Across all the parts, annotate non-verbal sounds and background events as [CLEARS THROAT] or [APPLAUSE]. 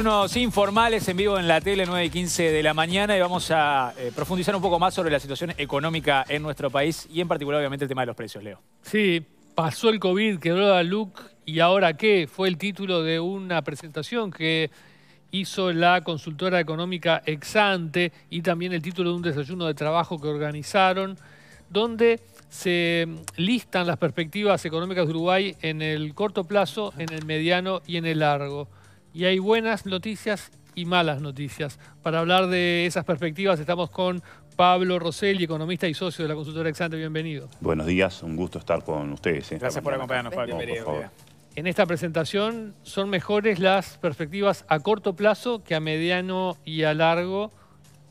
unos informales en vivo en la tele 9 y 15 de la mañana y vamos a eh, profundizar un poco más sobre la situación económica en nuestro país y en particular obviamente el tema de los precios, Leo. Sí, pasó el COVID, quebró la LUC y ahora qué, fue el título de una presentación que hizo la consultora económica Exante y también el título de un desayuno de trabajo que organizaron donde se listan las perspectivas económicas de Uruguay en el corto plazo, en el mediano y en el largo y hay buenas noticias y malas noticias. Para hablar de esas perspectivas estamos con Pablo Rosell, economista y socio de la consultora Exante. Bienvenido. Buenos días, un gusto estar con ustedes. ¿eh? Gracias por acompañarnos, Pablo. En esta presentación son mejores las perspectivas a corto plazo que a mediano y a largo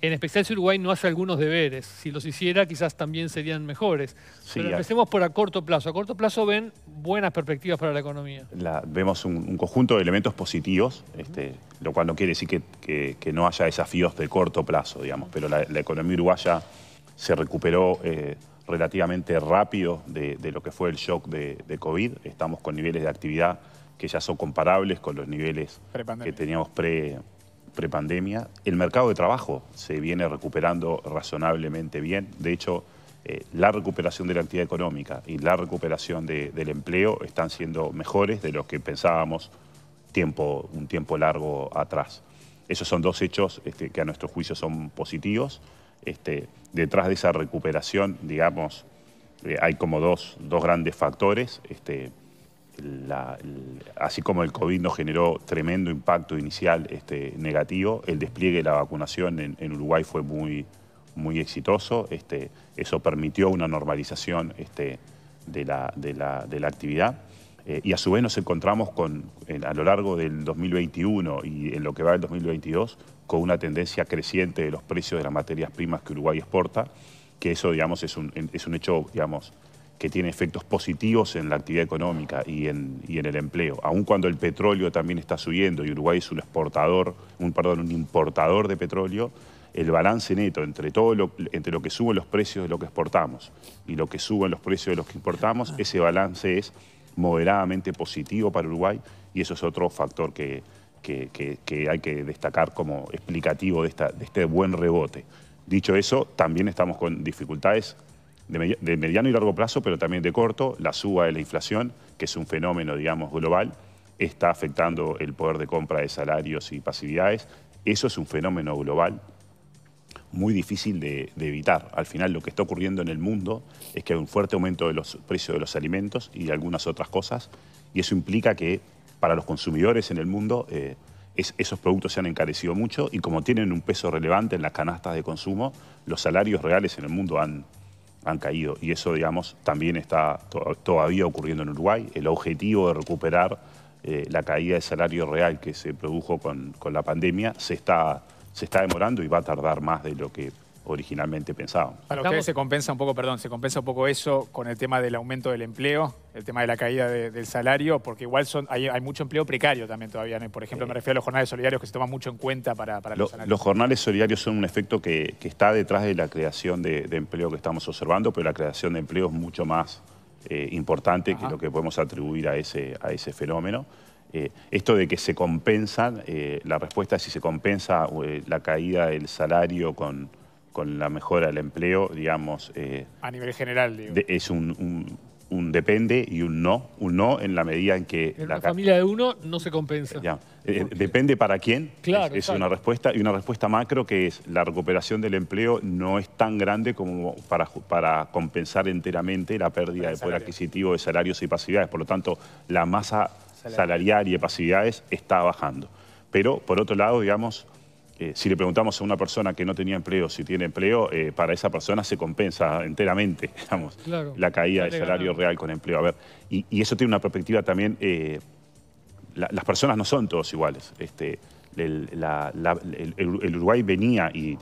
en especial si Uruguay no hace algunos deberes. Si los hiciera, quizás también serían mejores. Pero empecemos por a corto plazo. A corto plazo ven buenas perspectivas para la economía. vemos un, conjunto de elementos positivos, este, lo cual no quiere decir que, no haya desafíos de corto plazo, digamos. Pero la, economía uruguaya se recuperó eh, relativamente rápido de, lo que fue el shock de, de COVID. Estamos con niveles de actividad que ya son comparables con los niveles que teníamos pre prepandemia. El mercado de trabajo se viene recuperando razonablemente bien. De hecho, eh, la recuperación de la actividad económica y la recuperación del empleo están siendo mejores de lo que pensábamos tiempo, un tiempo largo atrás. Esos son dos hechos este, que a nuestro juicio son positivos. Este, detrás de esa recuperación, digamos, eh, hay como dos, grandes factores. Este, así como el COVID nos generó tremendo impacto inicial este, negativo, el despliegue de la vacunación en, Uruguay fue muy, muy exitoso. Este, eso permitió una normalización este, de, la, de, la, actividad. Eh, y a su vez nos encontramos con, a lo largo del 2021 y en lo que va del 2022 con una tendencia creciente de los precios de las materias primas que Uruguay exporta, que eso digamos, es, un, es un hecho digamos, que tiene efectos positivos en la actividad económica y en, el empleo. Aun cuando el petróleo también está subiendo y Uruguay es un exportador, un, perdón, un importador de petróleo, el balance neto entre todo lo, entre lo que suben los precios de lo que exportamos y lo que suben los precios de los que importamos, ah. ese balance es moderadamente positivo para Uruguay y eso es otro factor que, hay que destacar como explicativo de, esta, de este buen rebote. Dicho eso, también estamos con dificultades de mediano y largo plazo, pero también de corto, la suba de la inflación, que es un fenómeno, digamos, global, está afectando el poder de compra de salarios y pasividades. Eso es un fenómeno global muy difícil de, evitar. Al final lo que está ocurriendo en el mundo es que hay un fuerte aumento de los precios de los alimentos y algunas otras cosas, y eso implica que para los consumidores en el mundo eh, esos productos se han encarecido mucho y como tienen un peso relevante en las canastas de consumo, los salarios reales en el mundo han, han caído. Y eso, digamos, también está todavía ocurriendo en Uruguay. El objetivo de recuperar eh, la caída de salario real que se produjo con, con la pandemia se está, se está demorando y va a tardar más de lo que originalmente pensado. Para se compensa un poco, perdón, se compensa un poco eso con el tema del aumento del empleo, el tema de la caída del salario, porque igual hay, mucho empleo precario también todavía. Por ejemplo, me eh. refiero a los jornales solidarios que se toman mucho en cuenta para, los salarios. Los jornales solidarios son un efecto que, está detrás de la creación de, empleo que estamos observando, pero la creación de empleo es mucho más eh, importante que lo que podemos atribuir a ese, a ese fenómeno. Eh, esto de que se compensan, la respuesta es si se compensa la caída del salario con, con la mejora del empleo, digamos... Eh, a nivel general, digo. es un, un, depende y un no. Un no en la medida en que... la familia de uno no se compensa. Eh, eh, depende para quién, es, una respuesta. Y una respuesta macro que es la recuperación del empleo no es tan grande como para, para compensar enteramente la pérdida de poder adquisitivo de salarios y pasividades. Por lo tanto, la masa salarial y de pasividades está bajando. Pero, por otro lado, digamos eh, si le preguntamos a una persona que no tenía empleo si tiene empleo, eh, para esa persona se compensa enteramente, [LAUGHS] digamos, la caída del salario real con empleo. A ver, y, eso tiene una perspectiva también, eh, las personas no son todos iguales. Este, el, Uruguay venía y,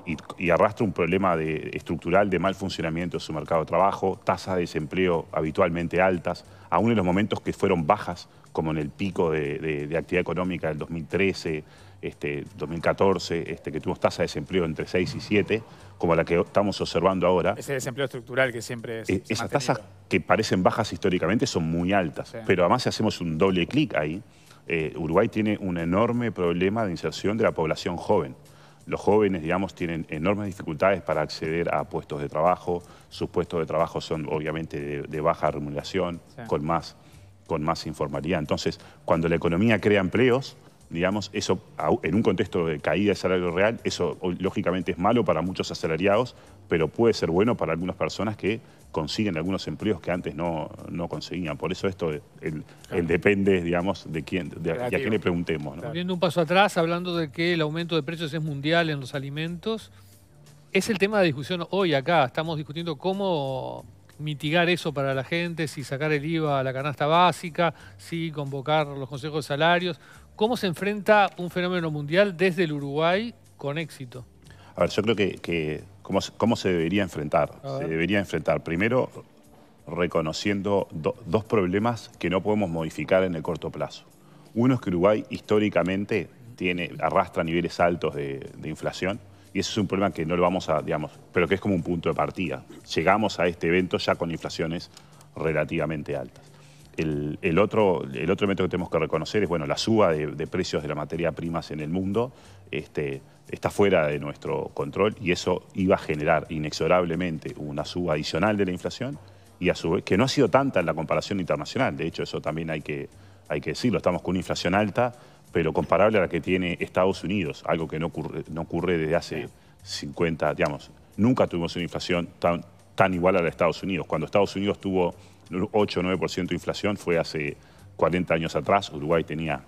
arrastra un problema de, estructural de mal funcionamiento de su mercado de trabajo, tasas de desempleo habitualmente altas, aún en los momentos que fueron bajas como en el pico de, actividad económica del 2013, este, 2014, este, que tuvimos tasa de desempleo entre 6 y 7, como la que estamos observando ahora. Ese desempleo estructural que siempre es. E, esas tasas que parecen bajas históricamente son muy altas, pero además si hacemos un doble clic ahí, eh, Uruguay tiene un enorme problema de inserción de la población joven. Los jóvenes, digamos, tienen enormes dificultades para acceder a puestos de trabajo. Sus puestos de trabajo son, obviamente, de, baja remuneración, con más con más informalidad. Entonces, cuando la economía crea empleos, digamos, eso en un contexto de caída de salario real, eso lógicamente es malo para muchos asalariados, pero puede ser bueno para algunas personas que consiguen algunos empleos que antes no, conseguían. Por eso esto depende, digamos, de quién, de, a quién le preguntemos. Viendo un paso atrás, hablando de que el aumento de precios es mundial en los alimentos, es el tema de discusión hoy acá. Estamos discutiendo cómo mitigar eso para la gente, si sacar el IVA a la canasta básica, si convocar los consejos de salarios. ¿Cómo se enfrenta un fenómeno mundial desde el Uruguay con éxito? A ver, yo creo que, ¿cómo, se debería enfrentar? Se debería enfrentar primero reconociendo dos problemas que no podemos modificar en el corto plazo. Uno es que Uruguay históricamente tiene, arrastra niveles altos de inflación y ese es un problema que no lo vamos a, digamos, pero que es como un punto de partida. Llegamos a este evento ya con inflaciones relativamente altas. El, otro, el otro evento que tenemos que reconocer es bueno, la suba de, precios de la materia primas en el mundo este, está fuera de nuestro control y eso iba a generar inexorablemente una suba adicional de la inflación y a su que no ha sido tanta en la comparación internacional, de hecho eso también hay que, hay que decirlo, estamos con una inflación alta pero comparable a la que tiene Estados Unidos, algo que no ocurre, no ocurre desde hace 50, digamos, nunca tuvimos una inflación tan, tan igual a la de Estados Unidos. Cuando Estados Unidos tuvo 8 o 9% de inflación fue hace 40 años atrás, Uruguay tenía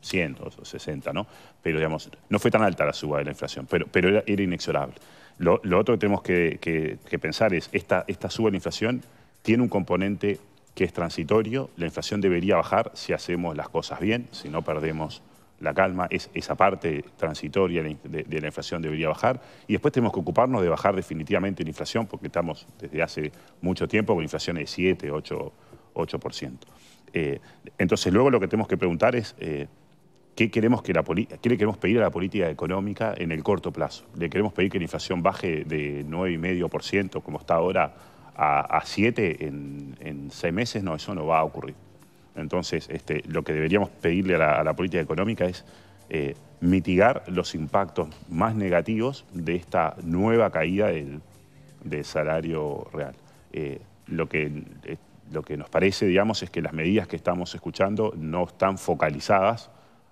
100 o 60, ¿no? Pero digamos, no fue tan alta la suba de la inflación, pero, pero era, inexorable. Lo, otro que tenemos que, pensar es, esta, esta suba de la inflación tiene un componente que es transitorio, la inflación debería bajar si hacemos las cosas bien, si no perdemos la calma, es, esa parte transitoria de, la inflación debería bajar. Y después tenemos que ocuparnos de bajar definitivamente la inflación, porque estamos desde hace mucho tiempo con inflaciones de 7, 8, 8%. entonces, luego lo que tenemos que preguntar es... Eh, ¿Qué, queremos que la le queremos pedir a la política económica en el corto plazo? ¿Le queremos pedir que la inflación baje de 9,5% como está ahora a, 7 en, en 6 meses, no, eso no va a ocurrir. Entonces, este, lo que deberíamos pedirle a la, política económica es eh, mitigar los impactos más negativos de esta nueva caída del, salario real. Eh, lo, que, eh, lo que nos parece, digamos, es que las medidas que estamos escuchando no están focalizadas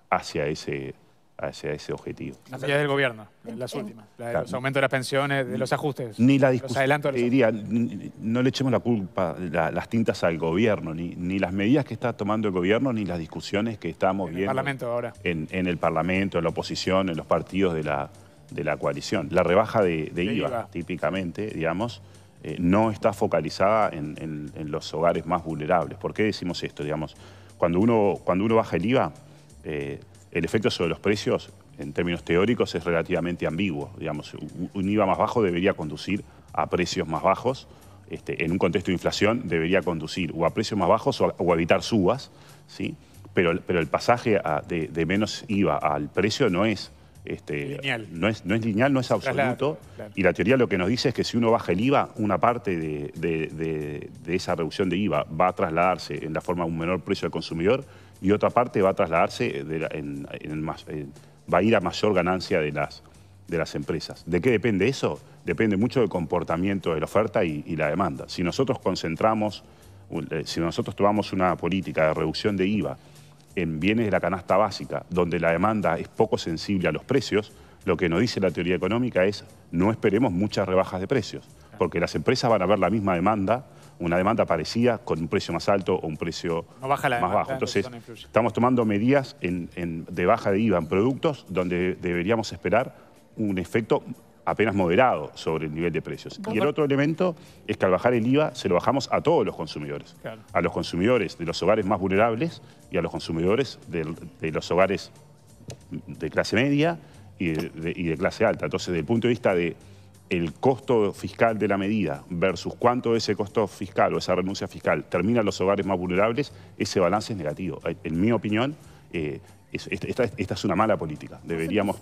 hacia ese hacia ese objetivo. Las medidas del gobierno, las últimas, los aumentos de las pensiones, de los ajustes. Ni la discusión, diría, no le echemos la culpa, las tintas al gobierno, ni, las medidas que está tomando el gobierno, ni las discusiones que estamos viendo. En el Parlamento ahora. En, el Parlamento, en la oposición, en los partidos de la, coalición. La rebaja de, IVA, típicamente, digamos, eh, no está focalizada en, los hogares más vulnerables. ¿Por qué decimos esto, digamos? Cuando uno, baja el IVA... Eh, el efecto sobre los precios, en términos teóricos, es relativamente ambiguo. Digamos, un IVA más bajo debería conducir a precios más bajos. Este, en un contexto de inflación debería conducir o a precios más bajos o a, evitar subas, ¿sí? pero, pero el pasaje de, menos IVA al precio no es, este, lineal. No, es, no es lineal, no es absoluto. Y la teoría lo que nos dice es que si uno baja el IVA, una parte de, de esa reducción de IVA va a trasladarse en la forma de un menor precio al consumidor y otra parte va a trasladarse, va a ir a mayor ganancia de las, de las empresas. ¿De qué depende eso? Depende mucho del comportamiento de la oferta y, y la demanda. Si nosotros concentramos, eh, si nosotros tomamos una política de reducción de IVA en bienes de la canasta básica, donde la demanda es poco sensible a los precios, lo que nos dice la teoría económica es no esperemos muchas rebajas de precios, porque las empresas van a ver la misma demanda una demanda parecida con un precio más alto o un precio más bajo. Entonces, estamos tomando medidas de baja de IVA en productos donde deberíamos esperar un efecto apenas moderado sobre el nivel de precios. Y el otro elemento es que al bajar el IVA se lo bajamos a todos los consumidores. A los consumidores de los hogares más vulnerables y a los consumidores de, los hogares de clase media y de, y de clase alta. Entonces, desde el punto de vista de el costo fiscal de la medida versus cuánto ese costo fiscal o esa renuncia fiscal termina en los hogares más vulnerables, ese balance es negativo. Eh, en mi opinión, eh, esta, es una mala política. Deberíamos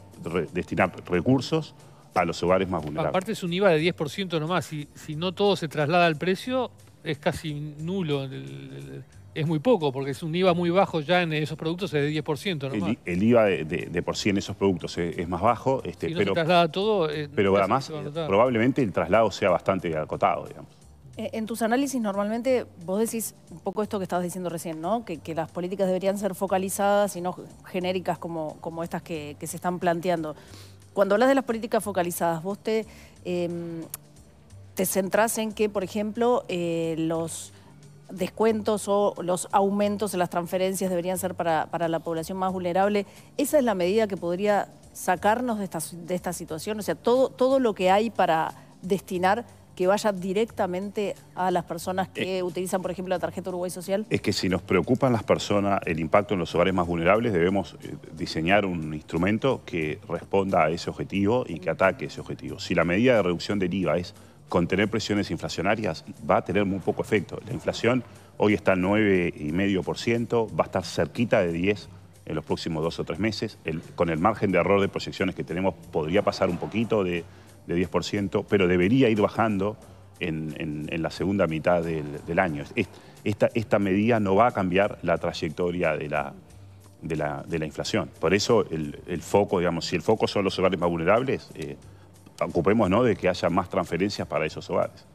destinar recursos a los hogares más vulnerables. Aparte es un IVA de 10% nomás. Si, si no todo se traslada al precio, es casi nulo el es muy poco, porque es un IVA muy bajo ya en esos productos, es de 10%. El, IVA de, por sí en esos productos es, más bajo. Este, si pero, se traslada todo... Eh, pero además, probablemente el traslado sea bastante acotado, digamos. Eh, en tus análisis normalmente vos decís un poco esto que estabas diciendo recién, ¿no? Que, las políticas deberían ser focalizadas y no genéricas como, como estas que, se están planteando. Cuando hablas de las políticas focalizadas, vos te, em, te centrás en que, por ejemplo, eh, los descuentos o los aumentos en las transferencias deberían ser para, la población más vulnerable. ¿Esa es la medida que podría sacarnos de esta, de esta situación? O sea, todo, todo lo que hay para destinar que vaya directamente a las personas que eh, utilizan, por ejemplo, la tarjeta Uruguay Social? Es que si nos preocupan las personas, el impacto en los hogares más vulnerables, debemos eh, diseñar un instrumento que responda a ese objetivo y que ataque ese objetivo. Si la medida de reducción del IVA es tener presiones inflacionarias va a tener muy poco efecto. La inflación hoy está al 9,5%, va a estar cerquita de 10 en los próximos dos o tres meses. con el margen de error de proyecciones que tenemos podría pasar un poquito de, 10%, pero debería ir bajando en, la segunda mitad del, año. Esta, esta, medida no va a cambiar la trayectoria de la, de la, inflación. Por eso el, foco, digamos, si el foco son los hogares más vulnerables, eh, ocupémonos de que haya más transferencias para esos hogares.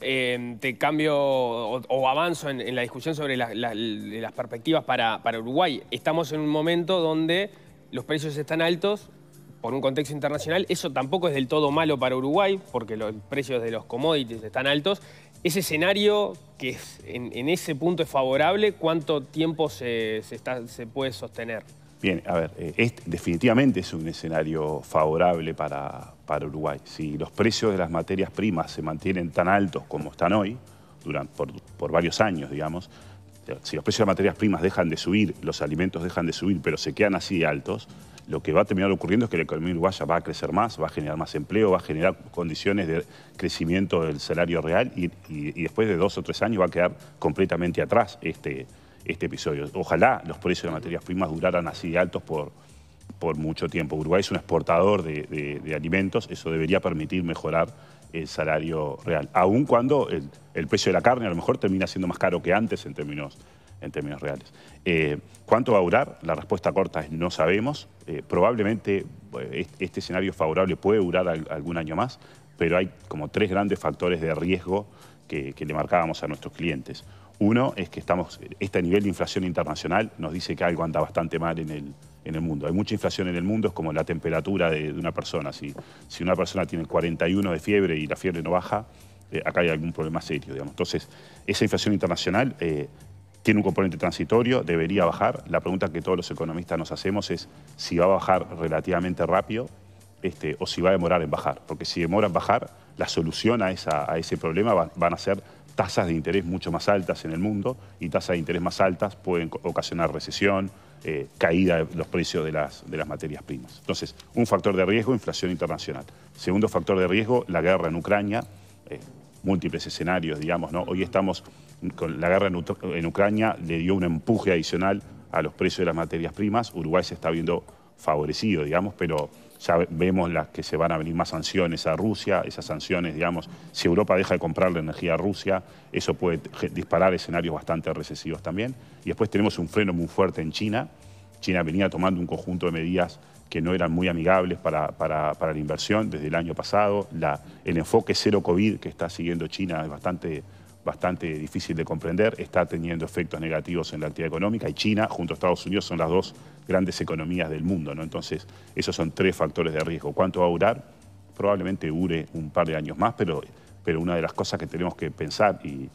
Em, te cambio o, avanzo en, la discusión sobre las perspectivas para, Uruguay. Estamos en un momento donde los precios están altos, por un contexto internacional, eso tampoco es del todo malo para Uruguay, porque los precios de los commodities están altos. Ese escenario que en, ese punto es favorable, ¿cuánto tiempo se puede sostener? Bien, a ver, eh, este definitivamente es un escenario favorable para, para, Uruguay. Si los precios de las materias primas se mantienen tan altos como están hoy, durante, por, varios años, digamos, si los precios de las materias primas dejan de subir, los alimentos dejan de subir, pero se quedan así altos, lo que va a terminar ocurriendo es que la economía uruguaya va a crecer más, va a generar más empleo, va a generar condiciones de crecimiento del salario real y, y después de dos o tres años va a quedar completamente atrás este, este episodio. Ojalá los precios de materias primas duraran así de altos por, mucho tiempo. Uruguay es un exportador de, alimentos, eso debería permitir mejorar el salario real, aun cuando el, precio de la carne a lo mejor termina siendo más caro que antes en términos, en términos reales. Eh, ¿Cuánto va a durar? La respuesta corta es no sabemos. Eh, probablemente eh, este escenario favorable puede durar algún año más, pero hay como tres grandes factores de riesgo que le marcábamos a nuestros clientes. Uno es que estamos, este nivel de inflación internacional nos dice que algo anda bastante mal en el, en el mundo. Hay mucha inflación en el mundo, es como la temperatura de, una persona. Si, si una persona tiene 41 de fiebre y la fiebre no baja, eh, acá hay algún problema serio. Digamos. Entonces, esa inflación internacional eh, tiene un componente transitorio, debería bajar. La pregunta que todos los economistas nos hacemos es si va a bajar relativamente rápido este, o si va a demorar en bajar. Porque si demora en bajar, la solución a, esa, a ese problema van a ser tasas de interés mucho más altas en el mundo y tasas de interés más altas pueden ocasionar recesión, eh, caída de los precios de las, de las materias primas. Entonces, un factor de riesgo, inflación internacional. Segundo factor de riesgo, la guerra en Ucrania, eh, múltiples escenarios, digamos, ¿no? Hoy estamos con la guerra en Ucrania, le dio un empuje adicional a los precios de las materias primas. Uruguay se está viendo favorecido, digamos, pero ya vemos las que se van a venir más sanciones a Rusia, esas sanciones, digamos, si Europa deja de comprar la energía a Rusia, eso puede disparar escenarios bastante recesivos también. Y después tenemos un freno muy fuerte en China. China venía tomando un conjunto de medidas que no eran muy amigables para, para, la inversión desde el año pasado. el enfoque cero COVID que está siguiendo China es bastante bastante difícil de comprender, está teniendo efectos negativos en la actividad económica y China junto a Estados Unidos son las dos grandes economías del mundo. ¿no? Entonces, esos son tres factores de riesgo. ¿Cuánto va a durar? Probablemente dure un par de años más, pero, pero una de las cosas que tenemos que pensar y,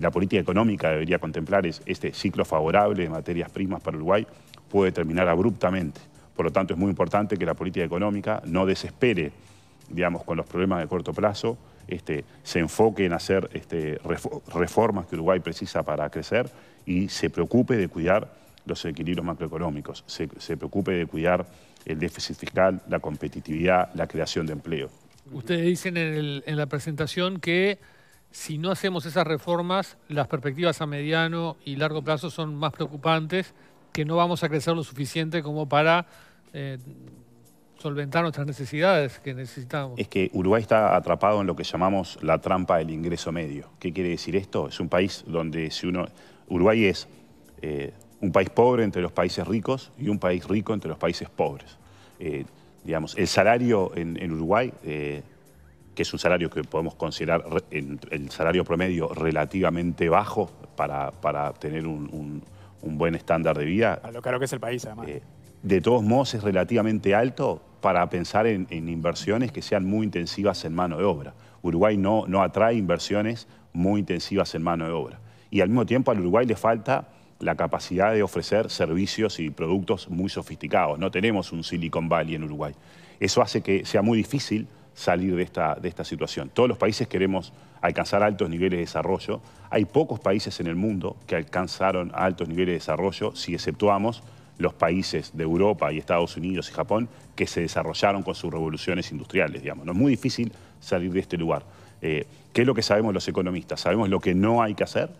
la política económica debería contemplar es este ciclo favorable de materias primas para Uruguay puede terminar abruptamente. Por lo tanto, es muy importante que la política económica no desespere digamos, con los problemas de corto plazo, este, se enfoque en hacer este, reformas que Uruguay precisa para crecer y se preocupe de cuidar los equilibrios macroeconómicos, se, preocupe de cuidar el déficit fiscal, la competitividad, la creación de empleo. Ustedes dicen en, la presentación que si no hacemos esas reformas, las perspectivas a mediano y largo plazo son más preocupantes, que no vamos a crecer lo suficiente como para eh, solventar nuestras necesidades que necesitamos. Es que Uruguay está atrapado en lo que llamamos la trampa del ingreso medio. ¿Qué quiere decir esto? Es un país donde si uno... Uruguay es eh, un país pobre entre los países ricos y un país rico entre los países pobres. Eh, digamos, el salario en, Uruguay, eh, que es un salario que podemos considerar el salario promedio relativamente bajo para, tener un, buen estándar de vida. A lo caro que es el país, además. Eh, de todos modos, es relativamente alto para pensar en, inversiones que sean muy intensivas en mano de obra. Uruguay no, no atrae inversiones muy intensivas en mano de obra. Y al mismo tiempo al Uruguay le falta la capacidad de ofrecer servicios y productos muy sofisticados. No tenemos un Silicon Valley en Uruguay. Eso hace que sea muy difícil salir de esta, de esta situación. Todos los países queremos alcanzar altos niveles de desarrollo. Hay pocos países en el mundo que alcanzaron altos niveles de desarrollo si exceptuamos los países de Europa y Estados Unidos y Japón que se desarrollaron con sus revoluciones industriales, digamos. No es muy difícil salir de este lugar. Eh, ¿Qué es lo que sabemos los economistas? Sabemos lo que no hay que hacer,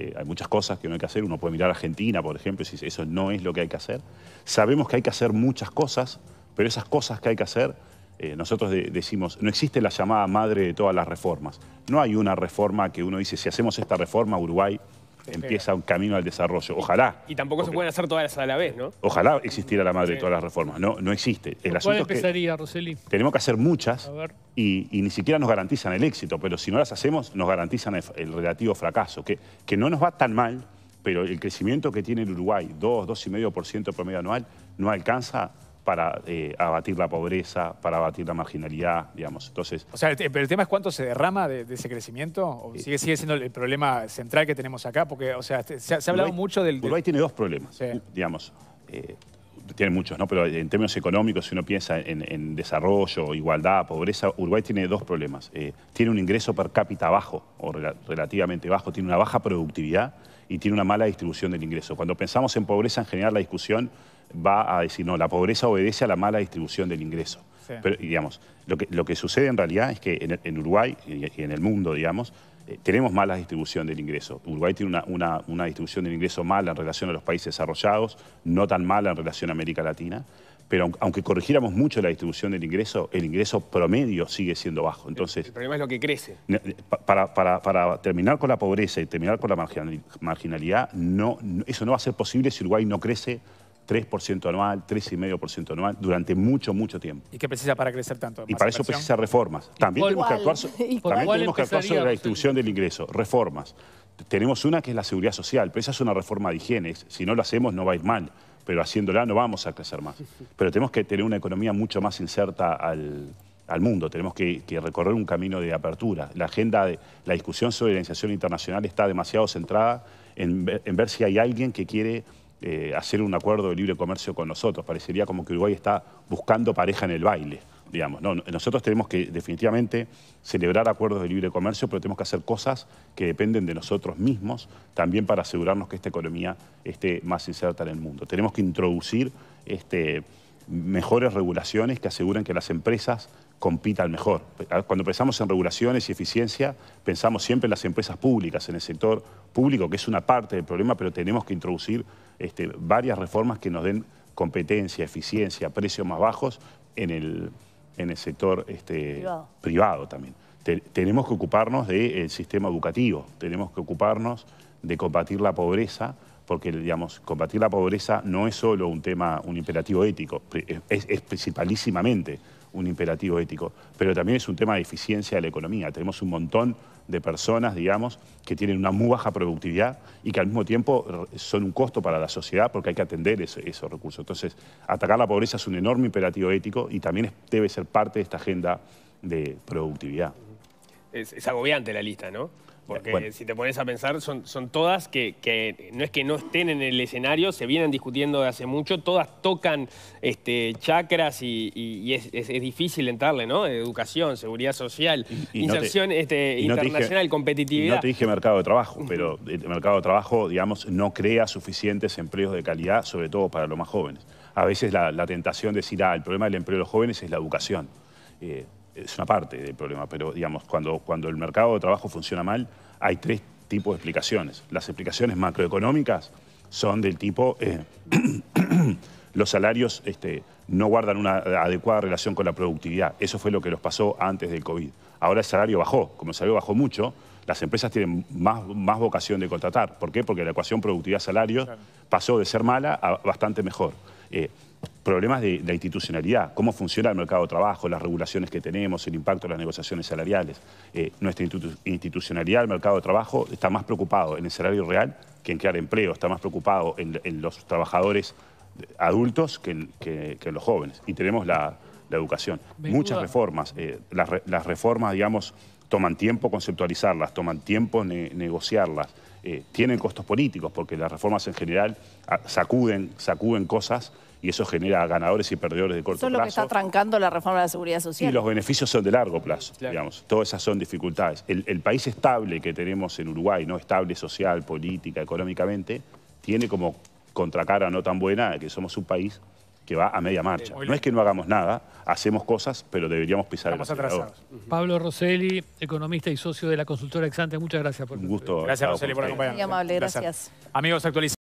eh, hay muchas cosas que no hay que hacer. Uno puede mirar a Argentina, por ejemplo, y si eso no es lo que hay que hacer. Sabemos que hay que hacer muchas cosas, pero esas cosas que hay que hacer, eh, nosotros decimos, no existe la llamada madre de todas las reformas. No hay una reforma que uno dice, si hacemos esta reforma, Uruguay empieza un camino al desarrollo. Ojalá. Y tampoco se pueden hacer todas a la vez, ¿no? Ojalá existiera la madre de todas las reformas. No, no existe. El ¿Cuál empezaría, Roseli? Tenemos que hacer muchas y, ni siquiera nos garantizan el éxito, pero si no las hacemos nos garantizan el, relativo fracaso, que, que no nos va tan mal, pero el crecimiento que tiene el Uruguay, 2, 2,5% promedio anual, no alcanza para eh, abatir la pobreza, para abatir la marginalidad, digamos. Entonces, o sea, pero el tema es cuánto se derrama de, ese crecimiento, o eh, sigue, siendo el problema central que tenemos acá, porque, o sea, este, se, ha hablado mucho del... Uruguay tiene dos problemas, digamos. Eh, tiene muchos, ¿no? Pero en términos económicos, si uno piensa en, desarrollo, igualdad, pobreza, Uruguay tiene dos problemas. tiene un ingreso per cápita bajo, o relativamente bajo, tiene una baja productividad y tiene una mala distribución del ingreso. Cuando pensamos en pobreza en general, la discusión va a decir, no, la pobreza obedece a la mala distribución del ingreso. Pero, digamos, lo que, lo que sucede en realidad es que en, Uruguay y en el mundo, digamos, eh, tenemos mala distribución del ingreso. Uruguay tiene una, distribución del ingreso mala en relación a los países desarrollados, no tan mala en relación a América Latina, pero aunque, corrigiéramos mucho la distribución del ingreso, el ingreso promedio sigue siendo bajo. Entonces, el, problema es lo que crece. Eh, para, terminar con la pobreza y terminar con la marginalidad, eso no va a ser posible si Uruguay no crece 3% anual, 3,5% anual, durante mucho, mucho tiempo. ¿Y qué precisa para crecer tanto? Y para eso precisa reformas. [LAUGHS] También tenemos, que actuar, sobre la distribución del ingreso, reformas. Tenemos una que es la seguridad social, pero esa es una reforma de higiene. Si no lo hacemos no va a ir mal, pero haciéndola no vamos a crecer más. Pero tenemos que tener una economía mucho más inserta al, mundo, tenemos que, recorrer un camino de apertura. La agenda de la discusión sobre la organización internacional está demasiado centrada en en ver si hay alguien que quiere eh, hacer un acuerdo de libre comercio con nosotros. Parecería como que Uruguay está buscando pareja en el baile, digamos. nosotros tenemos que definitivamente celebrar acuerdos de libre comercio, pero tenemos que hacer cosas que dependen de nosotros mismos también para asegurarnos que esta economía esté más inserta en el mundo. Tenemos que introducir este, mejores regulaciones que aseguren que las empresas compita al mejor. Cuando pensamos en regulaciones y eficiencia, pensamos siempre en las empresas públicas, en el sector público, que es una parte del problema, pero tenemos que introducir este, varias reformas que nos den competencia, eficiencia, precios más bajos en el, en el sector este, privado. también. tenemos que ocuparnos del sistema educativo, tenemos que ocuparnos de combatir la pobreza, porque digamos, combatir la pobreza no es solo un tema, un imperativo ético, es principalísimamente un imperativo ético, pero también es un tema de eficiencia de la economía. Tenemos un montón de personas, digamos, que tienen una muy baja productividad y que al mismo tiempo son un costo para la sociedad porque hay que atender esos recursos. Entonces, atacar la pobreza es un enorme imperativo ético y también debe ser parte de esta agenda de productividad. es agobiante la lista, ¿no? Porque si te pones a pensar, son, todas que, no es que no estén en el escenario, se vienen discutiendo de hace mucho, todas tocan este, chakras y, es, difícil entrarle, ¿no? Educación, seguridad social, inserción este, internacional, competitiva competitividad. No te dije mercado de trabajo, pero el mercado de trabajo, digamos, no crea suficientes empleos de calidad, sobre todo para los más jóvenes. A veces la, tentación de decir, ah, el problema del empleo de los jóvenes es la educación. Eh, es una parte del problema, pero digamos, cuando, cuando el mercado de trabajo funciona mal, hay tres tipos de explicaciones. Las explicaciones macroeconómicas son del tipo, eh, [CLEARS THROAT] los salarios este, no guardan una adecuada relación con la productividad. Eso fue lo que los pasó antes del COVID. Ahora el salario bajó, como el salario bajó mucho, las empresas tienen más, más vocación de contratar. ¿Por qué? Porque la ecuación productividad-salario pasó de ser mala a bastante mejor. Eh, problemas de la institucionalidad, cómo funciona el mercado de trabajo, las regulaciones que tenemos, el impacto de las negociaciones salariales. Eh, nuestra institucionalidad, el mercado de trabajo, está más preocupado en el salario real que en crear empleo, está más preocupado en, los trabajadores adultos que en, los jóvenes. Y tenemos la, educación. Muchas reformas. Eh, las, reformas, digamos, toman tiempo conceptualizarlas, toman tiempo negociarlas. Eh, tienen costos políticos porque las reformas en general ah, sacuden, sacuden cosas y eso genera ganadores y perdedores de corto plazo. Eso es lo que está trancando la reforma de la seguridad social. Y los beneficios son de largo plazo, digamos. Todas esas son dificultades. El, país estable que tenemos en Uruguay, no estable social, política, económicamente, tiene como contracara no tan buena que somos un país que va a media marcha. No es que no hagamos nada, hacemos cosas, pero deberíamos pisar el atrasados. Pablo Rosselli, economista y socio de la consultora Exante, muchas gracias por... Un gusto. Gracias, Rosselli, por acompañarnos. Muy amable, gracias. Amigos, actualizamos.